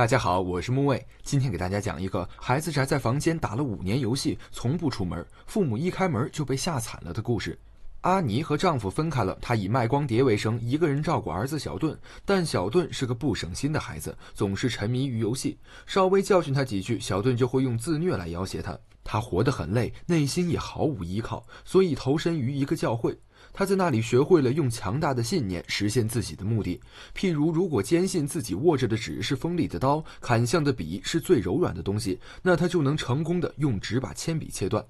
大家好，我是木卫，今天给大家讲一个孩子宅在房间打了五年游戏，从不出门，父母一开门就被吓惨了的故事。阿妮和丈夫分开了，她以卖光碟为生，一个人照顾儿子小顿。但小顿是个不省心的孩子，总是沉迷于游戏，稍微教训他几句，小顿就会用自虐来要挟他。他活得很累，内心也毫无依靠，所以投身于一个教会。他在那里学会了用强大的信念实现自己的目的。譬如，如果坚信自己握着的纸是锋利的刀，砍向的笔是最柔软的东西，那他就能成功的用纸把铅笔切断。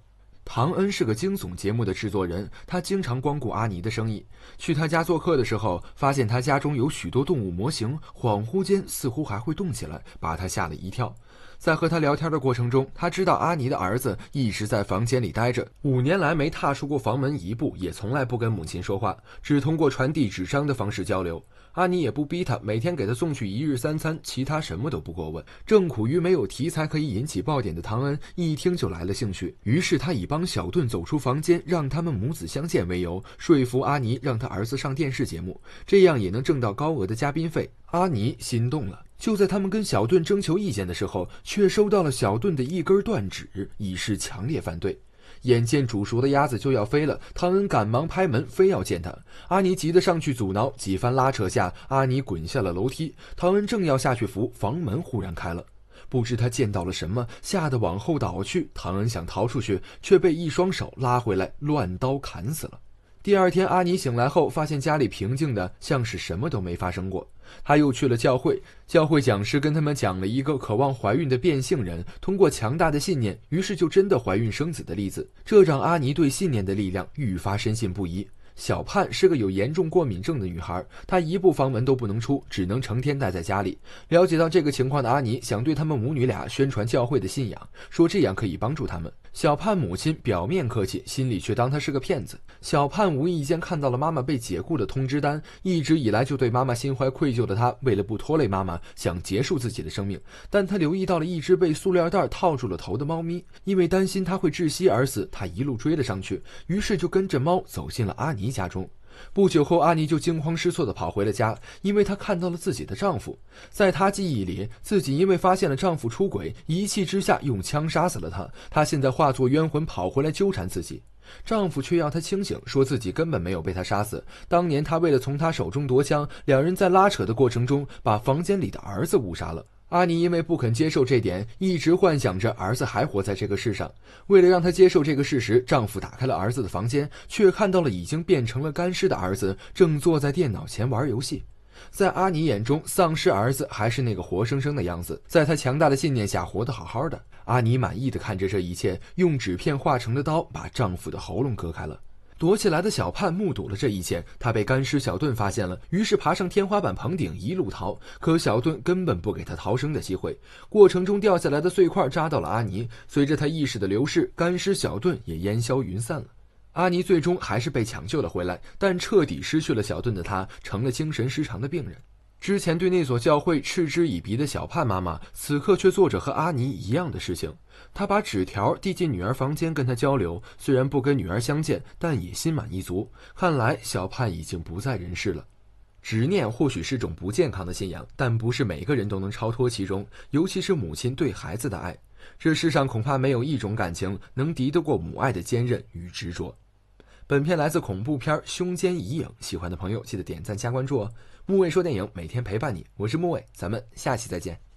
唐恩是个惊悚节目的制作人，他经常光顾阿尼的生意。去他家做客的时候，发现他家中有许多动物模型，恍惚间似乎还会动起来，把他吓了一跳。在和他聊天的过程中，他知道阿尼的儿子一直在房间里呆着，五年来没踏出过房门一步，也从来不跟母亲说话，只通过传递纸张的方式交流。阿尼也不逼他，每天给他送去一日三餐，其他什么都不过问。正苦于没有题材可以引起爆点的唐恩，一听就来了兴趣，于是他以帮。小顿走出房间，让他们母子相见为由，说服阿尼让他儿子上电视节目，这样也能挣到高额的嘉宾费。阿尼心动了。就在他们跟小顿征求意见的时候，却收到了小顿的一根断指，以示强烈反对。眼见煮熟的鸭子就要飞了，唐恩赶忙拍门，非要见他。阿尼急得上去阻挠，几番拉扯下，阿尼滚下了楼梯。唐恩正要下去扶，房门忽然开了。不知他见到了什么，吓得往后倒去。唐恩想逃出去，却被一双手拉回来，乱刀砍死了。第二天，阿尼醒来后，发现家里平静的，像是什么都没发生过。他又去了教会，教会讲师跟他们讲了一个渴望怀孕的变性人，通过强大的信念，于是就真的怀孕生子的例子。这让阿尼对信念的力量愈发深信不疑。小盼是个有严重过敏症的女孩，她一步房门都不能出，只能成天待在家里。了解到这个情况的阿尼想对他们母女俩宣传教会的信仰，说这样可以帮助他们。小盼母亲表面客气，心里却当他是个骗子。小盼无意间看到了妈妈被解雇的通知单，一直以来就对妈妈心怀愧疚的他，为了不拖累妈妈，想结束自己的生命。但他留意到了一只被塑料袋套住了头的猫咪，因为担心它会窒息而死，他一路追了上去，于是就跟着猫走进了阿尼家中。不久后，阿妮就惊慌失措地跑回了家，因为她看到了自己的丈夫。在她记忆里，自己因为发现了丈夫出轨，一气之下用枪杀死了他。她现在化作冤魂跑回来纠缠自己，丈夫却让她清醒，说自己根本没有被她杀死。当年她为了从他手中夺枪，两人在拉扯的过程中把房间里的儿子误杀了。阿尼因为不肯接受这点，一直幻想着儿子还活在这个世上。为了让他接受这个事实，丈夫打开了儿子的房间，却看到了已经变成了干尸的儿子正坐在电脑前玩游戏。在阿尼眼中，丧尸儿子还是那个活生生的样子，在他强大的信念下，活得好好的。阿尼满意的看着这一切，用纸片画成的刀把丈夫的喉咙割开了。躲起来的小盼目睹了这一切，他被干尸小盾发现了，于是爬上天花板棚顶一路逃。可小盾根本不给他逃生的机会，过程中掉下来的碎块扎到了阿尼。随着他意识的流逝，干尸小盾也烟消云散了。阿尼最终还是被抢救了回来，但彻底失去了小盾的他成了精神失常的病人。之前对那所教会嗤之以鼻的小盼妈妈，此刻却做着和阿尼一样的事情。她把纸条递进女儿房间，跟她交流。虽然不跟女儿相见，但也心满意足。看来小盼已经不在人世了。执念或许是种不健康的信仰，但不是每个人都能超脱其中，尤其是母亲对孩子的爱。这世上恐怕没有一种感情能敌得过母爱的坚韧与执着。本片来自恐怖片《胸间疑影》，喜欢的朋友记得点赞加关注哦。木卫说电影每天陪伴你，我是木卫，咱们下期再见。